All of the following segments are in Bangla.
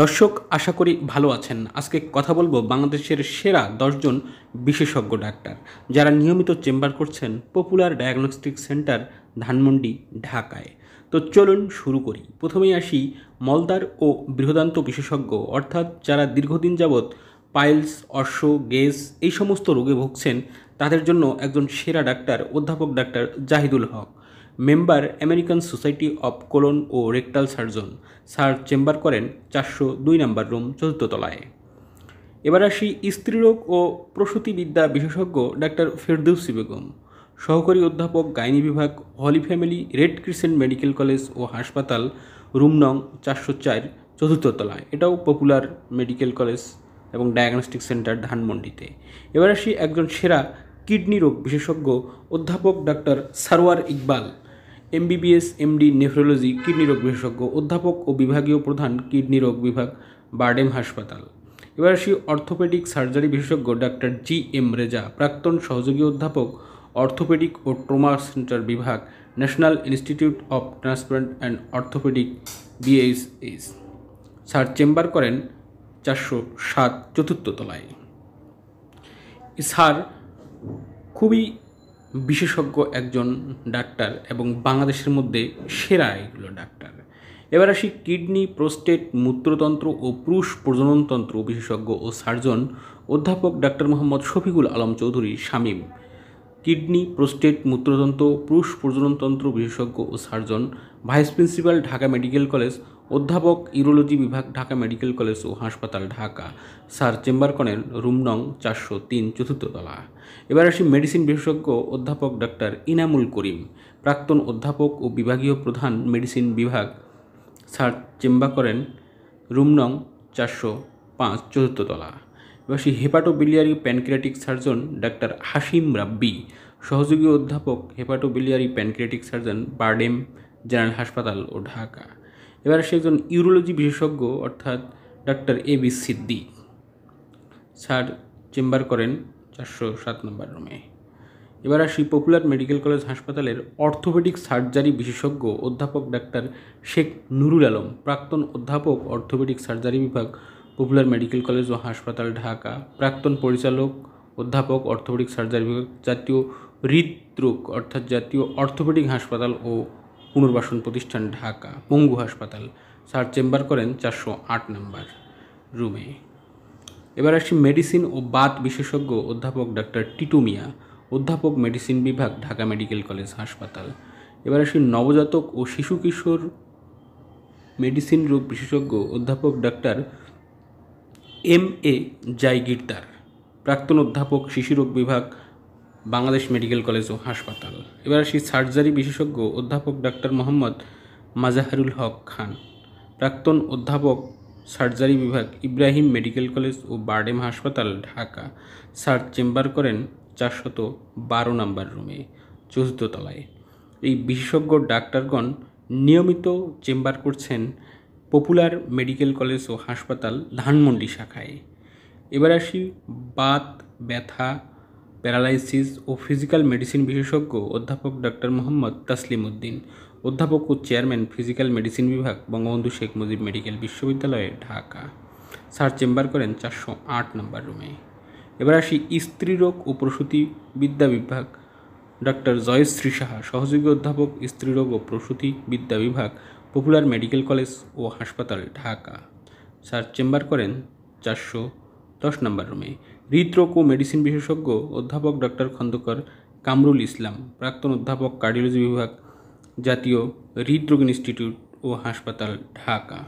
দর্শক আশা করি ভালো আছেন আজকে কথা বলবো বাংলাদেশের সেরা দশজন বিশেষজ্ঞ ডাক্তার যারা নিয়মিত চেম্বার করছেন পপুলার ডায়াগনস্টিক সেন্টার ধানমন্ডি ঢাকায় তো চলুন শুরু করি প্রথমেই আসি মলদার ও বৃহদান্ত বিশেষজ্ঞ অর্থাৎ যারা দীর্ঘদিন যাবৎ পাইলস অশ্ব গেস এই সমস্ত রোগে ভুগছেন তাদের জন্য একজন সেরা ডাক্তার অধ্যাপক doctor Zahidul Haque member American Society of colon ও রেকটাল সার্জন সার চেম্বার করেন চারশো দুই নম্বর রুম চতুর্থ তলায় এবার আসি স্ত্রীরোগ ও প্রসূতিবিদ্যা বিশেষজ্ঞ ডাক্তার ফেরদৌসি বেগম সহকারী অধ্যাপক গাইনি বিভাগ Holy Family Red Crescent Medical College ও হাসপাতাল রুম নং চারশো চার চতুর্থ তলায় এটাও পপুলার মেডিকেল কলেজ এবং ডায়াগনস্টিক সেন্টার ধানমন্ডিতে এবার আসি একজন সেরা কিডনি রোগ বিশেষজ্ঞ অধ্যাপক doctor Sarwar Iqbal MBBS MD nephrology kidney রোগ বিশেষজ্ঞ অধ্যাপক ও বিভাগীয় প্রধান কিডনি রোগ বিভাগ বার্ডেম হাসপাতাল এবার আসি অর্থোপেডিক সার্জারি বিশেষজ্ঞ ডাক্তার জি এম রেজা প্রাক্তন সহযোগী অধ্যাপক অর্থোপেডিক ও ট্রোমা সেন্টার বিভাগ National Institute of Transplant and Orthopaedic BHS sir chamber করেন চারশো সাত চতুর্থ তলায় স্যার খুবই বিশেষজ্ঞ একজন ডাক্তার এবং বাংলাদেশের মধ্যে সেরা এগুলো ডাক্তার এবার আসি কিডনি প্রোস্টেট মূত্রতন্ত্র ও পুরুষ প্রজননতন্ত্র বিশেষজ্ঞ ও সার্জন অধ্যাপক doctor Mohammad Shafiqul Alam Chowdhury Shamim kidney prostate মূত্রতন্ত্র পুরুষ প্রজননতন্ত্র বিশেষজ্ঞ ও surgeon vice principal Dhaka Medical College অধ্যাপক ইউরোলজি বিভাগ ঢাকা মেডিকেল কলেজ ও হাসপাতাল ঢাকা স্যার চেম্বার কনের রুম নং চারশো তিন চতুর্থ তলা এবার আসি মেডিসিন বিশেষজ্ঞ অধ্যাপক ডাক্তার ইনামুল করিম প্রাক্তন অধ্যাপক ও বিভাগীয় প্রধান মেডিসিন বিভাগ স্যার চেম্বার করেন রুম নং চারশো পাঁচ চতুর্থ তলা এবার সেই hepatobiliary pancreatic surgeon doctor Hashim Rabbi সহযোগী অধ্যাপক hepatobiliary pancreatic surgeon BIRDEM General হাসপাতাল ও ঢাকা এবার সে একজন ইউরোলজি বিশেষজ্ঞ অর্থাৎ doctor A B Siddique sir chamber করেন চারশো সাত নম্বর রুমে এবার আসি পপুলার মেডিকেল কলেজ হাসপাতালের অর্থোপেডিক সার্জারি বিশেষজ্ঞ অধ্যাপক ডাক্তার শেখ নুরুল আলম প্রাক্তন অধ্যাপক অর্থোপেডিক সার্জারি বিভাগ পপুলার মেডিকেল কলেজ ও হাসপাতাল ঢাকা প্রাক্তন পরিচালক অধ্যাপক অর্থোপেডিক সার্জারি বিভাগ জাতীয় হৃদরোগ অর্থাৎ জাতীয় অর্থোপেডিক হাসপাতাল ও পুনর্বাসন প্রতিষ্ঠান ঢাকা পঙ্গু হাসপাতাল স্যার চেম্বার করেন চারশো আট নম্বর রুমে এবার আসি মেডিসিন ও বাত বিশেষজ্ঞ অধ্যাপক ডাক্তার টিটু মিয়া অধ্যাপক মেডিসিন বিভাগ ঢাকা মেডিকেল কলেজ হাসপাতাল এবার আসি নবজাতক ও শিশু কিশোর মেডিসিন রোগ বিশেষজ্ঞ অধ্যাপক ডাক্তার এম এ জায়গিরদার প্রাক্তন অধ্যাপক শিশুরোগ বিভাগ বাংলাদেশ মেডিকেল কলেজ ও হাসপাতাল এবার আসি সার্জারি বিশেষজ্ঞ অধ্যাপক ডাক্তার মোহাম্মদ মাজাহারুল হক খান প্রাক্তন অধ্যাপক সার্জারি বিভাগ ইব্রাহিম মেডিকেল কলেজ ও বারডেম হাসপাতাল ঢাকা সার্চ চেম্বার করেন চারশত বারো নম্বর রুমে চতুর্থ তলায় এই বিশেষজ্ঞ ডাক্তারগণ নিয়মিত চেম্বার করছেন পপুলার মেডিকেল কলেজ ও হাসপাতাল ধানমন্ডি শাখায় এবার আসি বাত ব্যথা প্যারালাইসিস ও ফিজিক্যাল মেডিসিন বিশেষজ্ঞ অধ্যাপক ডক্টর মোহাম্মদ তাসলিম উদ্দিন অধ্যাপক ও চেয়ারম্যান ফিজিক্যাল মেডিসিন বিভাগ বঙ্গবন্ধু শেখ মুজিব মেডিকেল বিশ্ববিদ্যালয়ে ঢাকা স্যার চেম্বার করেন চারশো আট নম্বর রুমে এবার আসি স্ত্রী রোগ ও প্রসূতি বিদ্যা বিভাগ ডক্টর জয়শ্রী সাহা সহযোগী অধ্যাপক স্ত্রীরোগ ও প্রসূতি বিদ্যা বিভাগ পপুলার মেডিকেল কলেজ ও হাসপাতাল ঢাকা স্যার চেম্বার করেন চারশো দশ নম্বর রুমে হৃদরোগ ও মেডিসিন বিশেষজ্ঞ অধ্যাপক ডক্টর খন্দকার কামরুল ইসলাম প্রাক্তন অধ্যাপক কার্ডিওলজি বিভাগ জাতীয় হৃদরোগ ইনস্টিটিউট ও হাসপাতাল ঢাকা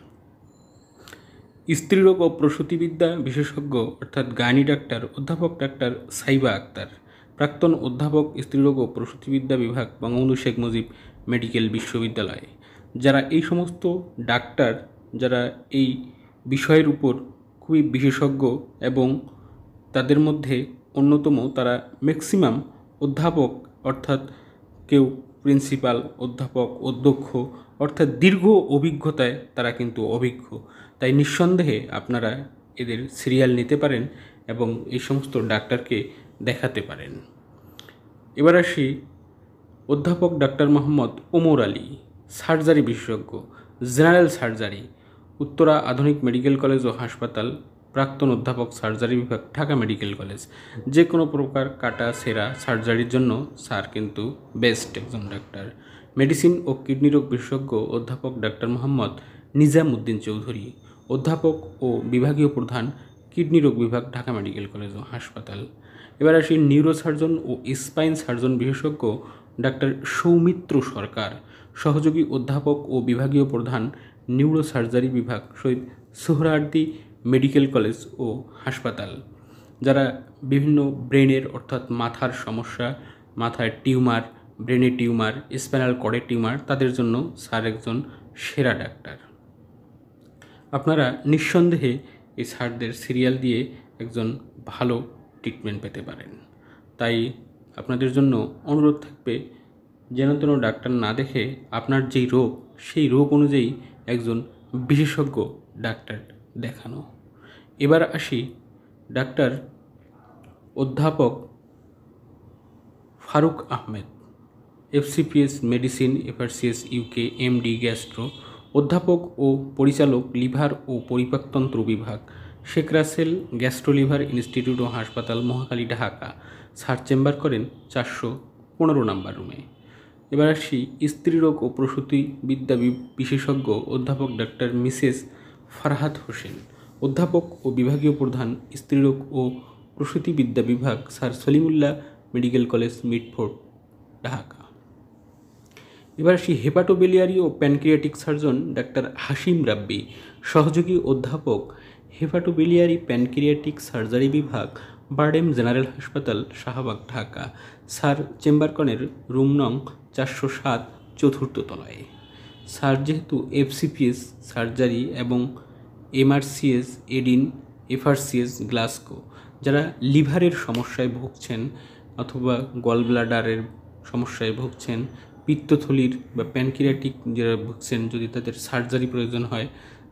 স্ত্রীরোগ ও প্রসূতিবিদ্যা বিশেষজ্ঞ অর্থাৎ গানি ডাক্তার অধ্যাপক ডাক্তার সাইবা আক্তার প্রাক্তন অধ্যাপক স্ত্রীরোগ ও প্রসূতিবিদ্যা বিভাগ বঙ্গবন্ধু শেখ মুজিব মেডিকেল বিশ্ববিদ্যালয় যারা এই সমস্ত ডাক্তার যারা এই বিষয়ের উপর খুবই বিশেষজ্ঞ এবং তাদের মধ্যে অন্যতম তারা ম্যাক্সিমাম অধ্যাপক অর্থাৎ কেউ প্রিন্সিপাল অধ্যাপক অধ্যক্ষ অর্থাৎ দীর্ঘ অভিজ্ঞতায় তারা কিন্তু অভিজ্ঞ তাই নিঃসন্দেহে আপনারা এদের সিরিয়াল নিতে পারেন এবং এই সমস্ত ডাক্তারকে দেখাতে পারেন এবার আসি অধ্যাপক ডাক্তার মোহাম্মদ ওমর আলী সার্জারি বিশেষজ্ঞ জেনারেল সার্জারি উত্তরা আধুনিক মেডিকেল কলেজ ও হাসপাতাল প্রাক্তন অধ্যাপক সার্জারি বিভাগ ঢাকা মেডিকেল কলেজ যে কোনো প্রকার কাটা সেরা সার্জারির জন্য স্যার কিন্তু বেস্ট একজন ডাক্তার মেডিসিন ও কিডনি রোগ বিশেষজ্ঞ অধ্যাপক ডাক্তার মোহাম্মদ উদ্দিন চৌধুরী অধ্যাপক ও বিভাগীয় প্রধান কিডনি রোগ বিভাগ ঢাকা মেডিকেল কলেজ ও হাসপাতাল এবার আসি নিউরোসার্জন ও স্পাইন সার্জন বিশেষজ্ঞ ডাক্তার সৌমিত্র সরকার সহযোগী অধ্যাপক ও বিভাগীয় প্রধান নিউরোসার্জারি বিভাগ সহিত সোহরার্দি মেডিকেল কলেজ ও হাসপাতাল যারা বিভিন্ন ব্রেনের অর্থাৎ মাথার সমস্যা মাথায় টিউমার ব্রেনে টিউমার স্প্যানাল কড়ে টিউমার তাদের জন্য স্যার একজন সেরা ডাক্তার আপনারা নিঃসন্দেহে এই স্যারদের সিরিয়াল দিয়ে একজন ভালো ট্রিটমেন্ট পেতে পারেন তাই আপনাদের জন্য অনুরোধ থাকবে যেন তেন ডাক্তার না দেখে আপনার যেই রোগ সেই রোগ অনুযায়ী একজন বিশেষজ্ঞ ডাক্তার দেখানো এবার আসি ডাক্তার অধ্যাপক Faruk Ahmed FCPS medicine FRCS UK MD gastro অধ্যাপক ও পরিচালক লিভার ও পরিপাকতন্ত্র বিভাগ শেখ রাসেল গ্যাস্ট্রোলিভার ইনস্টিটিউট ও হাসপাতাল মহাকালী ঢাকা সার চেম্বার করেন চারশো পনেরো নম্বর রুমে এবার আসি স্ত্রীরোগ ও প্রসূতি বিদ্যা বিশেষজ্ঞ অধ্যাপক ডাক্তার মিসেস ফারহাত হোসেন অধ্যাপক ও বিভাগীয় প্রধান স্ত্রীরোগ ও প্রসূতিবিদ্যা বিভাগ sir Salimullah Medical College Mitford Dhaka এবার আসি হেপাটোবেলিয়ারি ও pancreatic surgeon doctor Hashim Rabbi সহযোগী অধ্যাপক হেপাটোবেলিয়ারি প্যানক্রিয়াটিক সার্জারি বিভাগ বার্ডেম জেনারেল হাসপাতাল শাহবাগ ঢাকা স্যার চেম্বারকনের রুম নং চারশো সাত চতুর্থ তলায় স্যার যেহেতু এফসিপিএস সার্জারি এবং এমআরসিএস এডিন এফআরসিএস গ্লাসকো যারা লিভারের সমস্যায় ভুগছেন অথবা গল ব্লাডারের সমস্যায় ভুগছেন পিত্তথলির বা প্যানকিরাটিক যারা ভুগছেন যদি তাদের সার্জারি প্রয়োজন হয়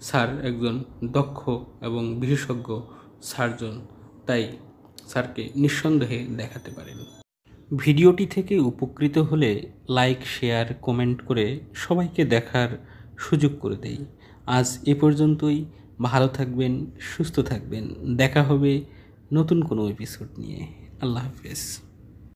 স্যার একজন দক্ষ এবং বিশেষজ্ঞ সার্জন তাই স্যারকে নিঃসন্দেহে দেখাতে পারেন ভিডিওটি থেকে উপকৃত হলে লাইক শেয়ার কমেন্ট করে সবাইকে দেখার সুযোগ করে দেই আজ এ পর্যন্তই ভালো থাকবেন সুস্থ থাকবেন দেখা হবে নতুন কোনো এপিসোড নিয়ে আল্লাহ হাফিজ